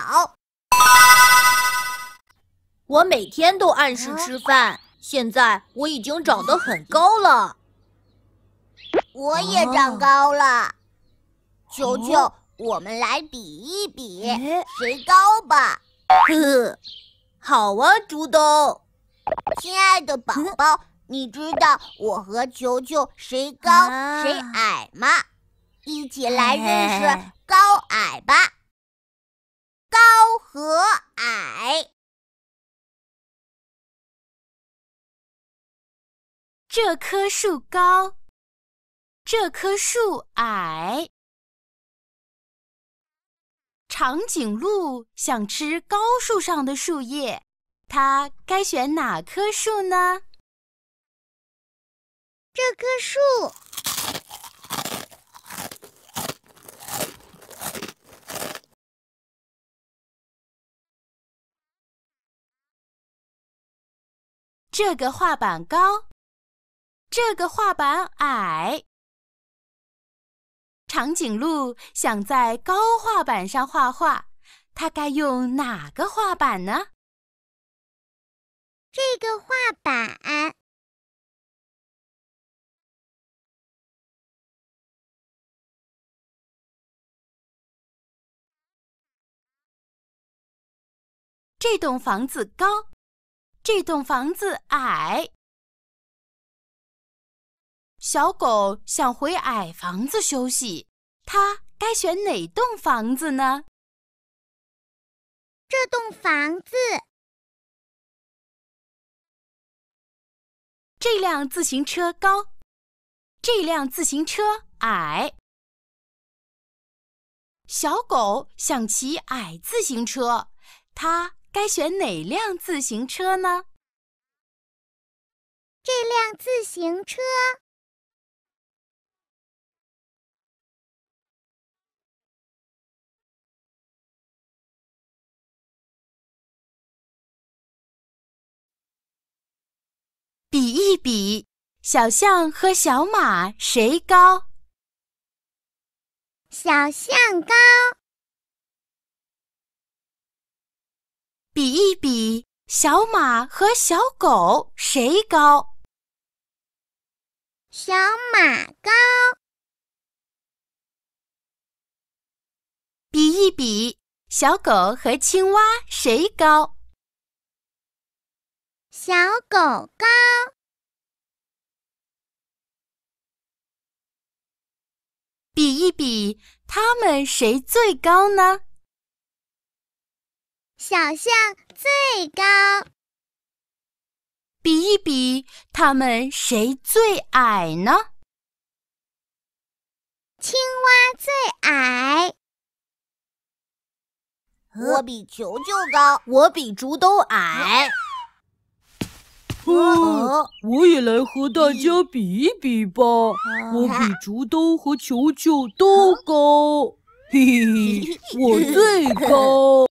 好，我每天都按时吃饭，现在我已经长得很高了。我也长高了，球球，我们来比一比，谁高吧？呵，好啊，猪东。亲爱的宝宝，你知道我和球球谁高谁矮吗？一起来认识高矮吧。高和矮，这棵树高，这棵树矮。长颈鹿想吃高树上的树叶，它该选哪棵树呢？这棵树。这个画板高，这个画板矮。长颈鹿想在高画板上画画，它该用哪个画板呢？这个画板。这栋房子高。这栋房子矮，小狗想回矮房子休息，它该选哪栋房子呢？这栋房子。这辆自行车高，这辆自行车矮，小狗想骑矮自行车，它。该选哪辆自行车呢？这辆自行车。比一比，小象和小马谁高？小象高。比一比，小马和小狗谁高？小马高。比一比，小狗和青蛙谁高？小狗高。比一比，它们谁最高呢？小象最高，比一比，他们谁最矮呢？青蛙最矮。我比球球高，我比竹兜矮。我也来和大家比一比吧，我比竹兜和球球都高，嘿嘿，我最高。